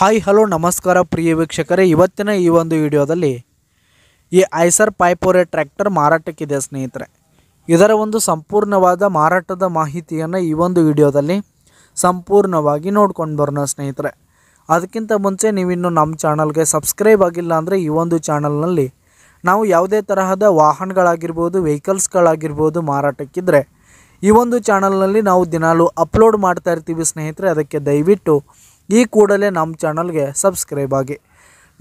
hi hello ನಮಸ್ಕಾರ ಪ್ರಿಯ ವೀಕ್ಷಕರೇ ಇವತ್ತಿನ ಈ ಒಂದು ವಿಡಿಯೋದಲ್ಲಿ ಈ ಐಸರ್ ಪೈಪೋರೆ ಟ್ರ್ಯಾಕ್ಟರ್ ಮಾರಾಟಕ್ಕಿದೆ ಸ್ನೇಹಿತರೆ ಇದರ ಒಂದು ಸಂಪೂರ್ಣವಾದ ಮಾರಾಟದ ಮಾಹಿತಿಯನ್ನು ಈ ಒಂದು ವಿಡಿಯೋದಲ್ಲಿ ಸಂಪೂರ್ಣವಾಗಿ ನೋಡ್ಕೊಂಡು ಬರೋಣ ಸ್ನೇಹಿತರೆ ಅದಕ್ಕಿಂತ ಮುಂಚೆ ನೀವಿನ್ನು ನಮ್ಮ ಚಾನಲ್ಗೆ ಸಬ್ಸ್ಕ್ರೈಬ್ ಆಗಿಲ್ಲ ಅಂದರೆ ಈ ಒಂದು ಚಾನಲ್ನಲ್ಲಿ ನಾವು ಯಾವುದೇ ತರಹದ ವಾಹನಗಳಾಗಿರ್ಬೋದು ವೆಹಿಕಲ್ಸ್ಗಳಾಗಿರ್ಬೋದು ಮಾರಾಟಕ್ಕಿದ್ರೆ ಈ ಒಂದು ಚಾನಲ್ನಲ್ಲಿ ನಾವು ದಿನಾಲೂ ಅಪ್ಲೋಡ್ ಮಾಡ್ತಾ ಇರ್ತೀವಿ ಸ್ನೇಹಿತರೆ ಅದಕ್ಕೆ ದಯವಿಟ್ಟು ಈ ಕೂಡಲೇ ನಮ್ಮ ಚಾನಲ್ಗೆ ಸಬ್ಸ್ಕ್ರೈಬ್ ಆಗಿ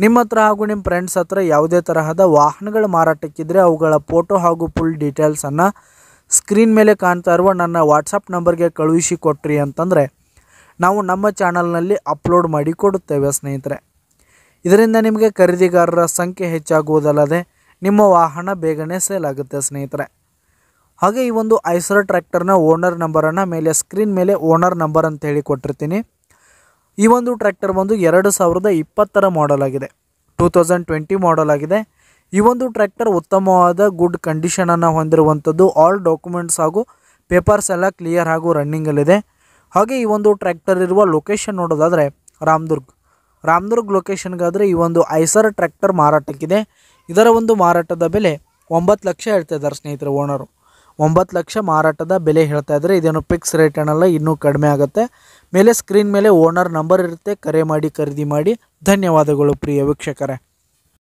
ನಿಮ್ಮ ಹತ್ರ ಹಾಗೂ ನಿಮ್ಮ ಫ್ರೆಂಡ್ಸ್ ಹತ್ರ ಯಾವುದೇ ತರಹದ ವಾಹನಗಳ ಮಾರಾಟಕ್ಕಿದ್ದರೆ ಅವುಗಳ ಫೋಟೋ ಹಾಗೂ ಫುಲ್ ಡೀಟೇಲ್ಸನ್ನು ಸ್ಕ್ರೀನ್ ಮೇಲೆ ಕಾಣ್ತಾ ಇರುವ ನನ್ನ ವಾಟ್ಸಪ್ ನಂಬರ್ಗೆ ಕಳುಹಿಸಿ ಕೊಟ್ರಿ ಅಂತಂದರೆ ನಾವು ನಮ್ಮ ಚಾನಲ್ನಲ್ಲಿ ಅಪ್ಲೋಡ್ ಮಾಡಿ ಕೊಡುತ್ತೇವೆ ಸ್ನೇಹಿತರೆ ಇದರಿಂದ ನಿಮಗೆ ಖರೀದಿಗಾರರ ಸಂಖ್ಯೆ ಹೆಚ್ಚಾಗುವುದಲ್ಲದೆ ನಿಮ್ಮ ವಾಹನ ಬೇಗನೆ ಸೇಲ್ ಆಗುತ್ತೆ ಸ್ನೇಹಿತರೆ ಹಾಗೆ ಈ ಒಂದು ಐಸರ್ ಟ್ರ್ಯಾಕ್ಟರ್ನ ಓನರ್ ನಂಬರನ್ನು ಮೇಲೆ ಸ್ಕ್ರೀನ್ ಮೇಲೆ ಓನರ್ ನಂಬರ್ ಅಂತ ಹೇಳಿ ಕೊಟ್ಟಿರ್ತೀನಿ ಈ ಒಂದು ಟ್ರ್ಯಾಕ್ಟರ್ ಬಂದು ಎರಡು ಸಾವಿರದ ಇಪ್ಪತ್ತರ ಮಾಡೆಲ್ ಆಗಿದೆ ಟೂ ತೌಸಂಡ್ ಟ್ವೆಂಟಿ ಮಾಡೆಲ್ ಆಗಿದೆ ಈ ಒಂದು ಟ್ರ್ಯಾಕ್ಟರ್ ಉತ್ತಮವಾದ ಗುಡ್ ಕಂಡೀಷನನ್ನು ಹೊಂದಿರುವಂಥದ್ದು ಆಲ್ ಡಾಕ್ಯುಮೆಂಟ್ಸ್ ಹಾಗೂ ಪೇಪರ್ಸ್ ಎಲ್ಲ ಕ್ಲಿಯರ್ ಹಾಗೂ ರನ್ನಿಂಗಲ್ಲಿದೆ ಹಾಗೆ ಈ ಒಂದು ಟ್ರ್ಯಾಕ್ಟರ್ ಇರುವ ಲೊಕೇಶನ್ ನೋಡೋದಾದರೆ ರಾಮದುರ್ಗ್ ರಾಮದುರ್ಗ್ ಲೊಕೇಶನ್ಗಾದರೆ ಈ ಒಂದು ಐಸರ್ ಟ್ರ್ಯಾಕ್ಟರ್ ಮಾರಾಟಕ್ಕಿದೆ ಇದರ ಒಂದು ಮಾರಾಟದ ಬೆಲೆ ಒಂಬತ್ತು ಲಕ್ಷ ಹೇಳ್ತಾ ಇದ್ದಾರೆ ಸ್ನೇಹಿತರು ಓನರು ಒಂಬತ್ತು ಲಕ್ಷ ಮಾರಾಟದ ಬೆಲೆ ಹೇಳ್ತಾ ಇದ್ದಾರೆ ಇದೇನು ಫಿಕ್ಸ್ ರೇಟ್ ಏನಲ್ಲ ಇನ್ನೂ ಕಡಿಮೆ ಆಗುತ್ತೆ ಮೇಲೆ ಸ್ಕ್ರೀನ್ ಮೇಲೆ ಓನರ್ ನಂಬರ್ ಇರುತ್ತೆ ಕರೆ ಮಾಡಿ ಖರೀದಿ ಮಾಡಿ ಧನ್ಯವಾದಗಳು ಪ್ರಿಯ ವೀಕ್ಷಕರೇ